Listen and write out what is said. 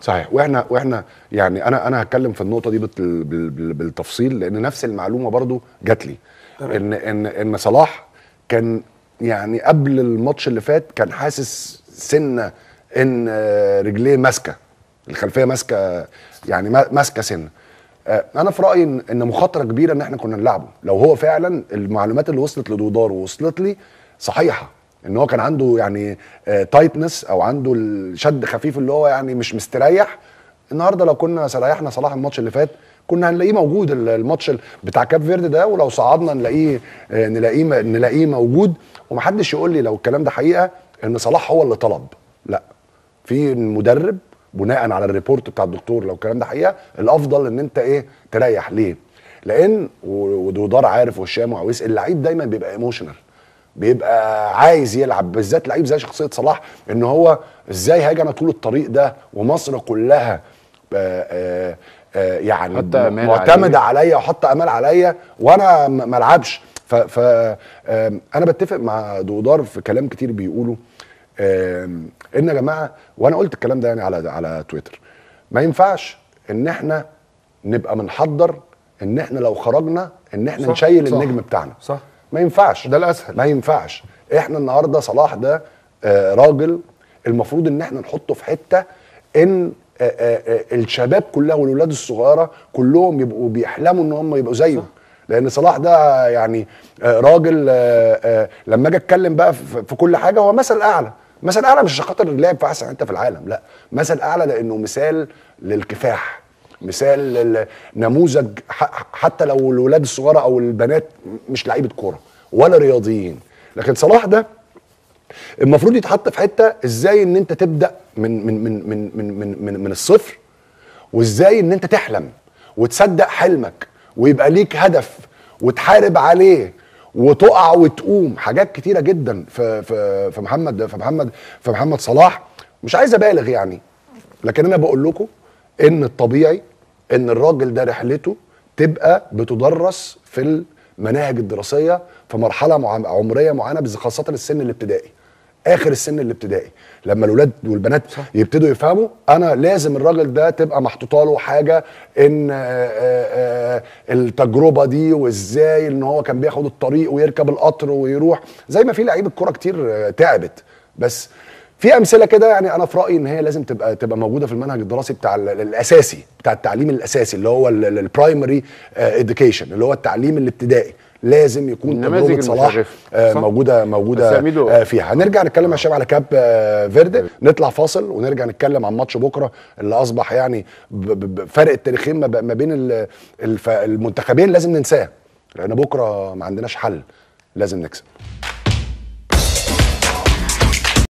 صحيح واحنا واحنا يعني انا انا هتكلم في النقطه دي بالتفصيل لان نفس المعلومه برضو جات لي ان ان ان صلاح كان يعني قبل الماتش اللي فات كان حاسس سنه ان رجليه ماسكه الخلفيه ماسكه يعني ماسكه سنه آه، انا في رايي ان مخاطره كبيره ان احنا كنا نلعبه لو هو فعلا المعلومات اللي وصلت لدودار ووصلت لي صحيحه ان هو كان عنده يعني تايتنس آه, او عنده الشد خفيف اللي هو يعني مش مستريح النهارده لو كنا سريحنا صلاح الماتش اللي فات كنا هنلاقيه موجود الماتش بتاع كاب فيرد ده ولو صعدنا نلاقيه آه, نلاقيه نلاقيه موجود ومحدش يقول لي لو الكلام ده حقيقه ان صلاح هو اللي طلب لا في المدرب بناء على الريبورت بتاع الدكتور لو الكلام ده حقيقه الافضل ان انت ايه تريح ليه لان ودودار عارف وهشام وعويس اللعيب دايما بيبقى ايموشنال بيبقى عايز يلعب بالذات لعيب زي شخصيه صلاح ان هو ازاي هاجي انا طول الطريق ده ومصر كلها آه، آه، آه، يعني حتى معتمده عليا وحاطه امال عليا وانا ما العبش ف, ف انا بتفق مع دودار في كلام كتير بيقوله ان يا جماعه وانا قلت الكلام ده يعني على على تويتر ما ينفعش ان احنا نبقى بنحضر ان احنا لو خرجنا ان احنا صح نشيل صح النجم بتاعنا صح ما ينفعش ده الاسهل ما ينفعش احنا النهارده صلاح ده آه، راجل المفروض ان احنا نحطه في حته ان آه، آه، الشباب كلها والولاد الصغيره كلهم يبقوا بيحلموا ان هم يبقوا زيه لان صلاح ده يعني راجل لما اجي اتكلم بقى في كل حاجه هو مثل اعلى مثل اعلى مش عشان خاطر لاعب في احسن انت في العالم لا مثل اعلى لانه مثال للكفاح مثال نموذج حتى لو الولاد الصغار او البنات مش لعيبه كوره ولا رياضيين لكن صلاح ده المفروض يتحط في حته ازاي ان انت تبدا من من من من من من, من, من الصفر وازاي ان انت تحلم وتصدق حلمك ويبقى ليك هدف وتحارب عليه وتقع وتقوم حاجات كتيره جدا في في في محمد في محمد في محمد صلاح مش عايز ابالغ يعني لكن انا بقول لكم ان الطبيعي ان الراجل ده رحلته تبقى بتدرس في المناهج الدراسيه في مرحله عمريه معينه خاصه السن الابتدائي اخر السن الابتدائي لما الولاد والبنات صح. يبتدوا يفهموا انا لازم الراجل ده تبقى محطوطه له حاجه ان آآ آآ التجربه دي وازاي ان هو كان بياخد الطريق ويركب القطر ويروح زي ما في لعيب الكوره كتير تعبت بس في امثله كده يعني انا في رايي ان هي لازم تبقى تبقى موجوده في المنهج الدراسي بتاع الاساسي بتاع التعليم الاساسي اللي هو البرايمري اديوكيشن آه، اللي هو التعليم الابتدائي لازم يكون تجربه صلاح آه، موجوده موجوده آه، فيها هنرجع نتكلم يا شباب على كاب فيردي نطلع فاصل ونرجع نتكلم عن ماتش بكره اللي اصبح يعني فرق التاريخين ما بين المنتخبين لازم ننساه لان بكره ما عندناش حل لازم نكسب